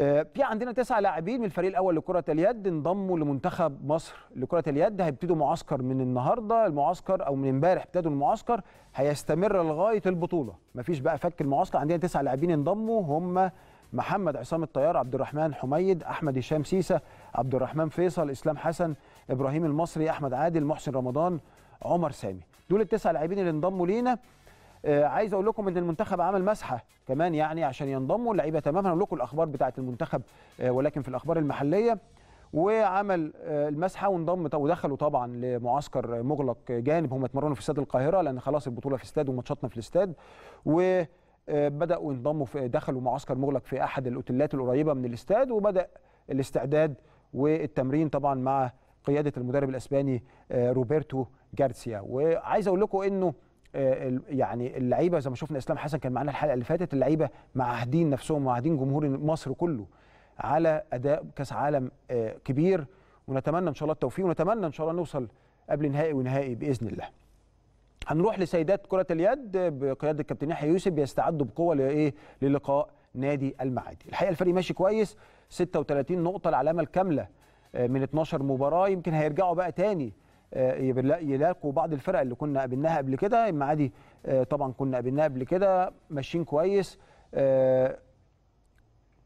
آه، في عندنا تسعة لاعبين من الفريق الاول لكره اليد انضموا لمنتخب مصر لكره اليد هيبتدوا معسكر من النهارده المعسكر او من امبارح ابتدوا المعسكر هيستمر لغايه البطوله مفيش بقى فك المعسكر عندنا تسعة لاعبين انضموا هم محمد عصام الطيار عبد الرحمن حميد احمد هشام سيسه عبد الرحمن فيصل اسلام حسن ابراهيم المصري احمد عادل محسن رمضان عمر سامي دول التسع لاعبين اللي انضموا لينا آه، عايز اقول لكم ان المنتخب عمل مسحه كمان يعني عشان ينضموا اللعيبه تمام هنقول لكم الاخبار بتاعه المنتخب آه، ولكن في الاخبار المحليه وعمل آه، المسحه وانضم ودخلوا طبعا لمعسكر مغلق جانب هم اتمرنوا في استاد القاهره لان خلاص البطوله في استاد وماتشاتنا في الاستاد و بداوا ينضموا في دخلوا معسكر مغلق في احد الاوتيلات القريبه من الاستاد وبدا الاستعداد والتمرين طبعا مع قياده المدرب الاسباني روبرتو جارسيا وعايز اقول لكم انه آه، يعني اللعيبه زي ما شفنا اسلام حسن كان معانا الحلقه اللي فاتت اللعيبه معاهدين نفسهم معاهدين جمهور مصر كله على اداء كاس عالم آه، كبير ونتمنى ان شاء الله التوفيق ونتمنى ان شاء الله نوصل قبل نهائي ونهائي باذن الله. هنروح لسيدات كره اليد بقياده الكابتن يحيى يوسف بيستعدوا بقوه لايه للقاء نادي المعادي. الحقيقه الفريق ماشي كويس 36 نقطه العلامه الكامله آه، من 12 مباراه يمكن هيرجعوا بقى تاني آه، يلاقوا بعض الفرق اللي كنا قابلناها قبل كده المعادي آه، طبعا كنا قابلناها قبل كده ماشيين كويس آه،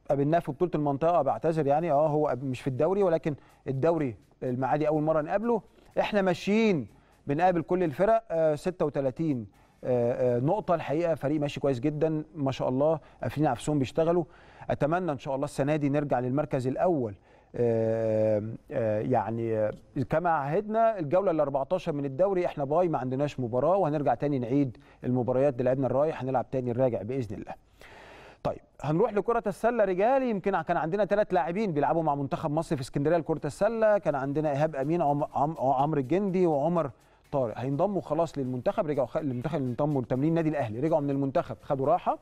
قابلناه في بطوله المنطقه بعتذر يعني اه هو مش في الدوري ولكن الدوري المعادي اول مره نقابله احنا ماشيين بنقابل كل الفرق 36 نقطة الحقيقة فريق ماشي كويس جدا ما شاء الله قافلين على نفسهم بيشتغلوا أتمنى إن شاء الله السنة دي نرجع للمركز الأول يعني كما عهدنا الجوله ال 14 من الدوري احنا باي ما عندناش مباراه وهنرجع تاني نعيد المباريات اللي لعبنا الرايح هنلعب تاني الراجع باذن الله. طيب هنروح لكرة السلة رجال يمكن كان عندنا ثلاث لاعبين بيلعبوا مع منتخب مصر في اسكندرية لكرة السلة كان عندنا إيهاب أمين عمرو عم عم الجندي وعمر طارق هينضموا خلاص للمنتخب رجعوا خ... المنتخب اللي انضموا لتمرين النادي الأهلي رجعوا من المنتخب خدوا راحة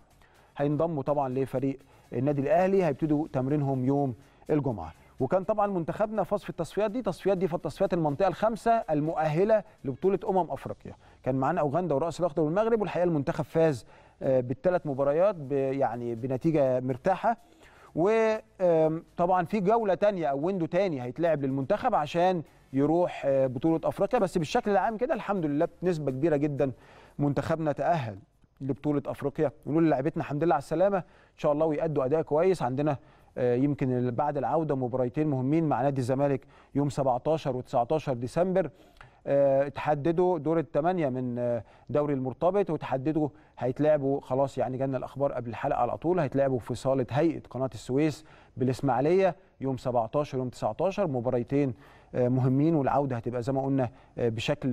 هينضموا طبعا لفريق النادي الأهلي هيبتدوا تمرينهم يوم الجمعة وكان طبعا منتخبنا فاز في التصفيات دي التصفيات دي في التصفيات المنطقه الخامسه المؤهله لبطوله امم افريقيا كان معانا اوغندا وراس الاخضر والمغرب والحقيقه المنتخب فاز آه، بالثلاث مباريات يعني بنتيجه مرتاحه وطبعا في جوله ثانيه او ويندو ثاني هيتلعب للمنتخب عشان يروح آه، بطوله افريقيا بس بالشكل العام كده الحمد لله بنسبه كبيره جدا منتخبنا تاهل لبطوله افريقيا ونقول لعبتنا الحمد لله على السلامه ان شاء الله ويأدوا اداء كويس عندنا آه، يمكن بعد العوده مباراتين مهمين مع نادي الزمالك يوم 17 و19 ديسمبر آه، تحددوا دور الثمانيه من آه، دوري المرتبط وتحددوا هيتلعبوا خلاص يعني جانا الاخبار قبل الحلقه على طول هيتلعبوا في صاله هيئه قناه السويس بالاسماعيليه يوم 17 ويوم 19 مباراتين مهمين والعوده هتبقى زي ما قلنا بشكل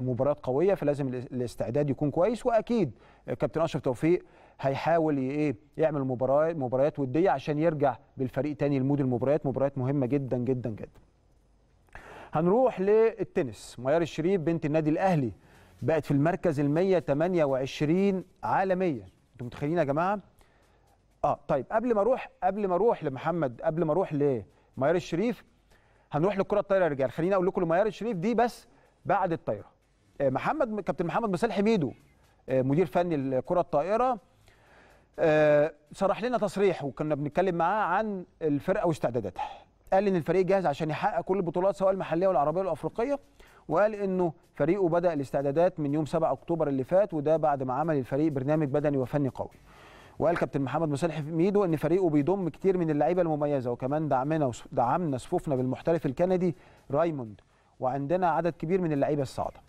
مباريات قويه فلازم الاستعداد يكون كويس واكيد كابتن اشرف توفيق هيحاول ايه يعمل مباريات مباريات وديه عشان يرجع بالفريق تاني لمود المباريات مباريات مهمه جدا جدا جدا هنروح للتنس ميار الشريف بنت النادي الاهلي بقت في المركز ال 128 عالميا انتوا متخيلين يا جماعه اه طيب قبل ما اروح قبل ما اروح لمحمد قبل ما اروح لميار الشريف هنروح للكره الطايره يا رجال خليني اقول لكم ميار الشريف دي بس بعد الطايره آه، محمد كابتن محمد مصالح ميدو آه، مدير فني الكره الطائره صرح آه، لنا تصريح وكنا بنتكلم معاه عن الفرقه واستعداداتها قال ان الفريق جاهز عشان يحقق كل البطولات سواء المحليه والعربيه والافريقيه وقال انه فريقه بدا الاستعدادات من يوم 7 اكتوبر اللي فات وده بعد ما عمل الفريق برنامج بدني وفني قوي وقال كابتن محمد مصالح ميدو ان فريقه بيضم كتير من اللعيبه المميزه وكمان دعمنا دعمنا صفوفنا بالمحترف الكندي رايموند وعندنا عدد كبير من اللعيبه الصاعده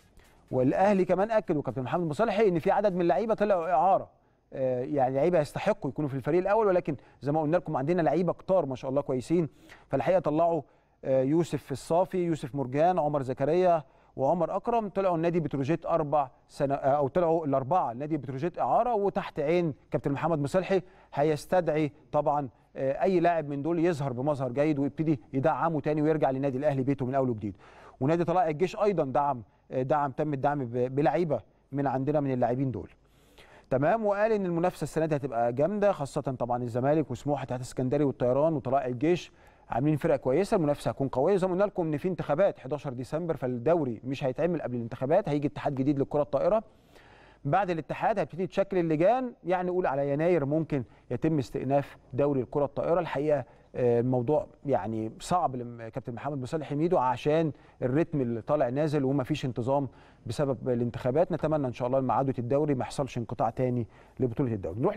والاهلي كمان اكد وكابتن محمد مصالحي ان في عدد من اللعيبه طلعوا اعاره آه، يعني لعيبه يستحقوا يكونوا في الفريق الاول ولكن زي ما قلنا لكم عندنا لعيبه كتار ما شاء الله كويسين فالحقيقه طلعوا آه، يوسف الصافي يوسف مرجان عمر زكريا وعمر اكرم طلعوا النادي بتروجيت اربع سنة آه، او طلعوا الاربعه نادي بتروجيت اعاره وتحت عين كابتن محمد مصلحي هيستدعي طبعا اي لاعب من دول يظهر بمظهر جيد ويبتدي يدعمه تاني ويرجع للنادي الاهلي بيته من اول وجديد ونادي طلائع الجيش ايضا دعم دعم تم الدعم بلعيبه من عندنا من اللاعبين دول تمام وقال ان المنافسه السنه دي هتبقى جامده خاصه طبعا الزمالك وسموحه تحت اسكندري والطيران وطلائع الجيش عاملين فرق كويسه المنافسه هتكون قويه زي ما قلنا لكم ان في انتخابات 11 ديسمبر فالدوري مش هيتعمل قبل الانتخابات هيجي اتحاد جديد للكره الطائره بعد الاتحاد هيبتدي تشكل اللجان يعني قول على يناير ممكن يتم استئناف دوري الكره الطائره الحقيقه آه، الموضوع يعني صعب لكابتن محمد مصالح ميدو عشان الريتم اللي طالع نازل ومفيش انتظام بسبب الانتخابات نتمنى ان شاء الله لمعادة الدوري ما يحصلش انقطاع تاني لبطوله الدوري نروح